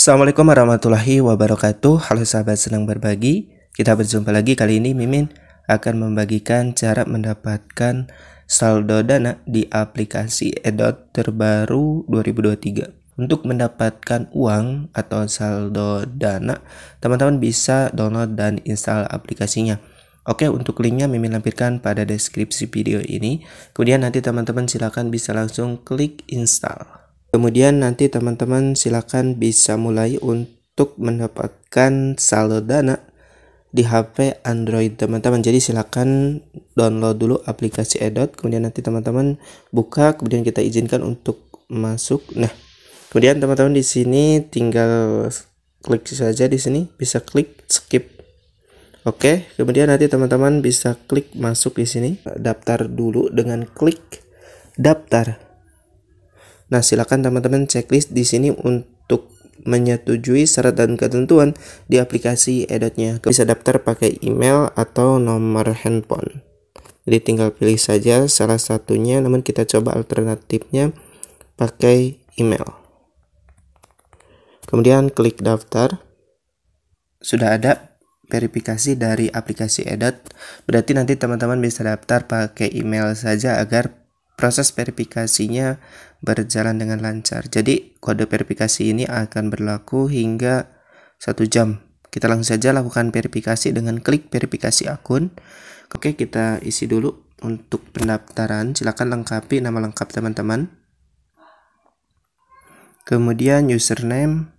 Assalamualaikum warahmatullahi wabarakatuh. Halo sahabat senang berbagi. Kita berjumpa lagi kali ini Mimin akan membagikan cara mendapatkan saldo dana di aplikasi Edot terbaru 2023. Untuk mendapatkan uang atau saldo dana, teman-teman bisa download dan install aplikasinya. Oke, untuk linknya Mimin lampirkan pada deskripsi video ini. Kemudian nanti teman-teman silahkan bisa langsung klik install. Kemudian nanti teman-teman silakan bisa mulai untuk mendapatkan saldo dana di HP Android teman-teman. Jadi silakan download dulu aplikasi Edot, kemudian nanti teman-teman buka, kemudian kita izinkan untuk masuk. Nah, kemudian teman-teman di sini tinggal klik saja di sini, bisa klik skip Oke, kemudian nanti teman-teman bisa klik masuk di sini, daftar dulu dengan klik daftar. Nah, silakan teman-teman checklist di sini untuk menyetujui syarat dan ketentuan di aplikasi edotnya. Bisa daftar pakai email atau nomor handphone. Jadi tinggal pilih saja salah satunya, namun kita coba alternatifnya pakai email. Kemudian klik daftar. Sudah ada verifikasi dari aplikasi Edot. Berarti nanti teman-teman bisa daftar pakai email saja agar proses verifikasinya berjalan dengan lancar. Jadi kode verifikasi ini akan berlaku hingga satu jam. Kita langsung saja lakukan verifikasi dengan klik verifikasi akun. Oke, kita isi dulu untuk pendaftaran. Silakan lengkapi nama lengkap teman-teman. Kemudian username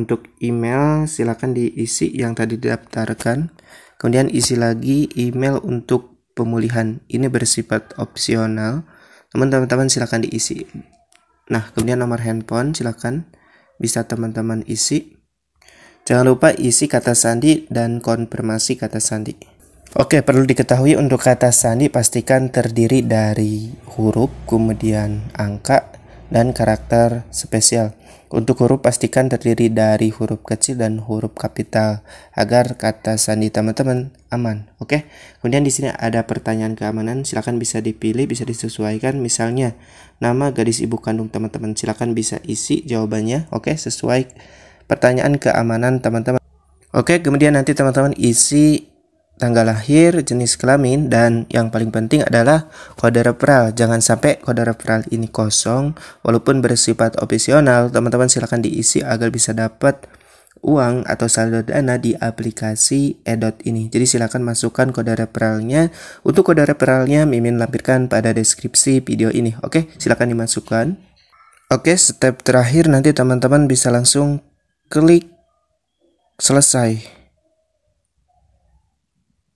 Untuk email silakan diisi yang tadi didaftarkan. Kemudian isi lagi email untuk pemulihan. Ini bersifat opsional. teman-teman silakan diisi. Nah, kemudian nomor handphone silakan bisa teman-teman isi. Jangan lupa isi kata sandi dan konfirmasi kata sandi. Oke, perlu diketahui untuk kata sandi pastikan terdiri dari huruf, kemudian angka, dan karakter spesial. Untuk huruf pastikan terdiri dari huruf kecil dan huruf kapital agar kata sandi teman-teman aman. Oke. Kemudian di sini ada pertanyaan keamanan, silakan bisa dipilih, bisa disesuaikan misalnya nama gadis ibu kandung teman-teman. Silakan bisa isi jawabannya, oke, sesuai pertanyaan keamanan teman-teman. Oke, kemudian nanti teman-teman isi tanggal lahir, jenis kelamin, dan yang paling penting adalah kode referral. Jangan sampai kode referral ini kosong, walaupun bersifat opsional, teman-teman silahkan diisi agar bisa dapat uang atau saldo dana di aplikasi Edot ini. Jadi silahkan masukkan kode referralnya. Untuk kode referralnya Mimin lampirkan pada deskripsi video ini. Oke, silahkan dimasukkan. Oke, step terakhir nanti teman-teman bisa langsung klik selesai.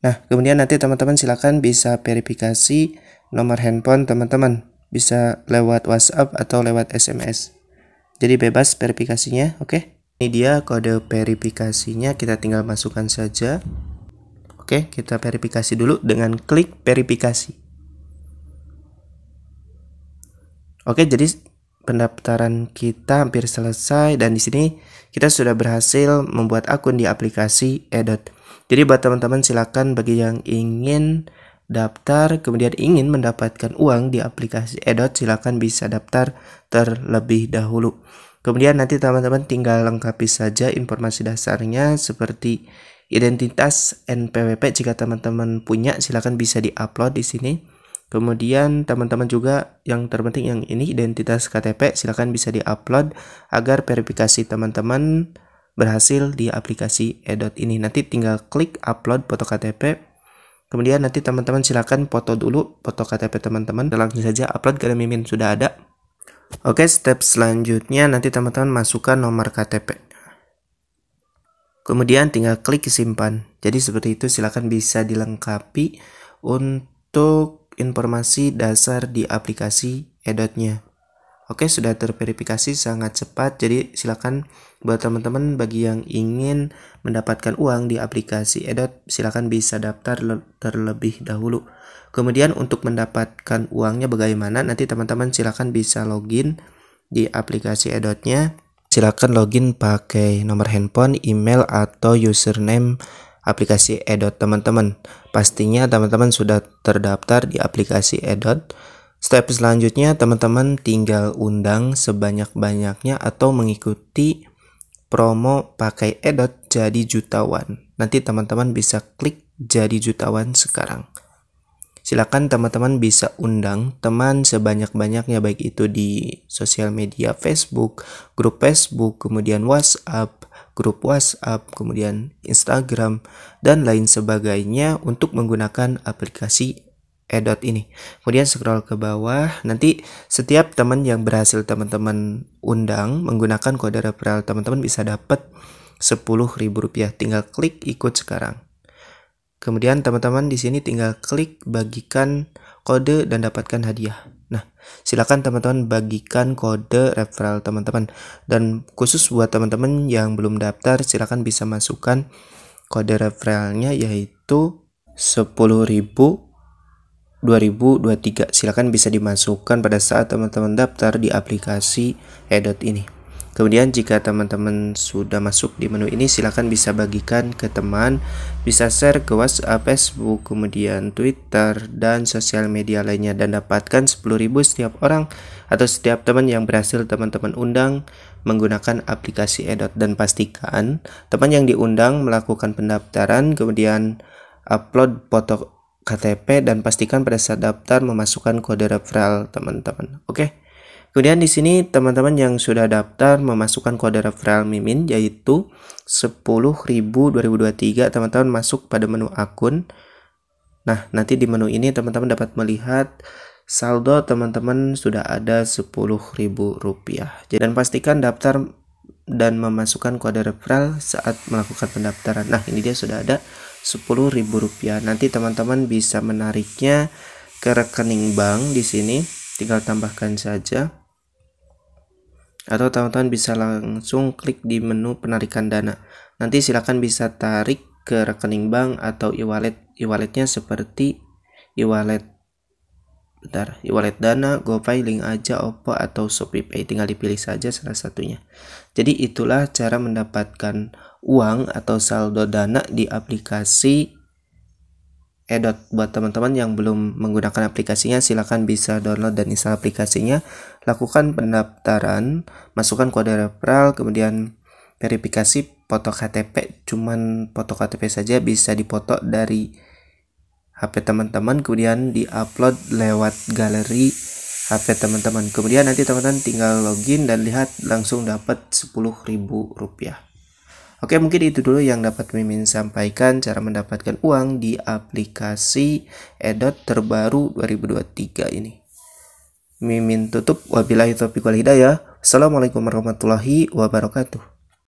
Nah, kemudian nanti teman-teman silakan bisa verifikasi nomor handphone teman-teman. Bisa lewat WhatsApp atau lewat SMS. Jadi bebas verifikasinya, oke? Okay? Ini dia kode verifikasinya, kita tinggal masukkan saja. Oke, okay, kita verifikasi dulu dengan klik verifikasi. Oke, okay, jadi pendaftaran kita hampir selesai dan di sini kita sudah berhasil membuat akun di aplikasi Edot. Jadi buat teman-teman silakan bagi yang ingin daftar kemudian ingin mendapatkan uang di aplikasi Edot silakan bisa daftar terlebih dahulu. Kemudian nanti teman-teman tinggal lengkapi saja informasi dasarnya seperti identitas NPWP jika teman-teman punya silakan bisa diupload di sini. Kemudian teman-teman juga yang terpenting yang ini identitas KTP silakan bisa diupload agar verifikasi teman-teman berhasil di aplikasi Edot ini. Nanti tinggal klik upload foto KTP. Kemudian nanti teman-teman silakan foto dulu foto KTP teman-teman. Langsung saja upload karena mimin sudah ada. Oke, step selanjutnya nanti teman-teman masukkan nomor KTP. Kemudian tinggal klik simpan. Jadi seperti itu silakan bisa dilengkapi untuk informasi dasar di aplikasi Edotnya. Oke, sudah terverifikasi sangat cepat. Jadi silakan buat teman-teman bagi yang ingin mendapatkan uang di aplikasi Edot, silakan bisa daftar terlebih dahulu. Kemudian untuk mendapatkan uangnya bagaimana? Nanti teman-teman silakan bisa login di aplikasi Edotnya. Silakan login pakai nomor handphone, email atau username aplikasi Edot teman-teman. Pastinya teman-teman sudah terdaftar di aplikasi Edot Step selanjutnya teman-teman tinggal undang sebanyak-banyaknya atau mengikuti promo pakai edot jadi jutawan. Nanti teman-teman bisa klik jadi jutawan sekarang. Silakan teman-teman bisa undang teman sebanyak-banyaknya baik itu di sosial media Facebook, grup Facebook, kemudian WhatsApp, grup WhatsApp, kemudian Instagram dan lain sebagainya untuk menggunakan aplikasi edot eh, ini. Kemudian scroll ke bawah, nanti setiap teman yang berhasil teman-teman undang menggunakan kode referral teman-teman bisa dapat Rp10.000. Tinggal klik ikut sekarang. Kemudian teman-teman di sini tinggal klik bagikan kode dan dapatkan hadiah. Nah, silakan teman-teman bagikan kode referral teman-teman. Dan khusus buat teman-teman yang belum daftar, silakan bisa masukkan kode referralnya yaitu 10.000 2023. Silakan bisa dimasukkan pada saat teman-teman daftar di aplikasi Edot ini. Kemudian jika teman-teman sudah masuk di menu ini silakan bisa bagikan ke teman, bisa share ke WhatsApp, Facebook, kemudian Twitter, dan sosial media lainnya dan dapatkan 10.000 setiap orang atau setiap teman yang berhasil teman-teman undang menggunakan aplikasi Edot dan pastikan teman yang diundang melakukan pendaftaran kemudian upload foto KTP dan pastikan pada saat daftar memasukkan kode referral teman-teman. Oke. Kemudian di sini teman-teman yang sudah daftar memasukkan kode referral Mimin yaitu 10.000.2023 teman-teman masuk pada menu akun. Nah, nanti di menu ini teman-teman dapat melihat saldo teman-teman sudah ada Rp10.000. Dan pastikan daftar dan memasukkan kode referral saat melakukan pendaftaran. Nah, ini dia sudah ada Rp10.000. Nanti teman-teman bisa menariknya ke rekening bank di sini, tinggal tambahkan saja. Atau teman-teman bisa langsung klik di menu penarikan dana. Nanti silakan bisa tarik ke rekening bank atau e-wallet. E-walletnya seperti e-wallet bentar e wallet dana gopay link aja oppo atau shopee tinggal dipilih saja salah satunya jadi itulah cara mendapatkan uang atau saldo dana di aplikasi edot buat teman-teman yang belum menggunakan aplikasinya silahkan bisa download dan install aplikasinya lakukan pendaftaran masukkan kode referral kemudian verifikasi foto KTP cuman foto KTP saja bisa dipoto dari HP teman-teman kemudian diupload lewat galeri HP teman-teman kemudian nanti teman-teman tinggal login dan lihat langsung dapat rp 10.000 Oke mungkin itu dulu yang dapat Mimin sampaikan cara mendapatkan uang di aplikasi Edot terbaru 2023 ini Mimin tutup wabillahi taufiq wal hidayah Assalamualaikum warahmatullahi wabarakatuh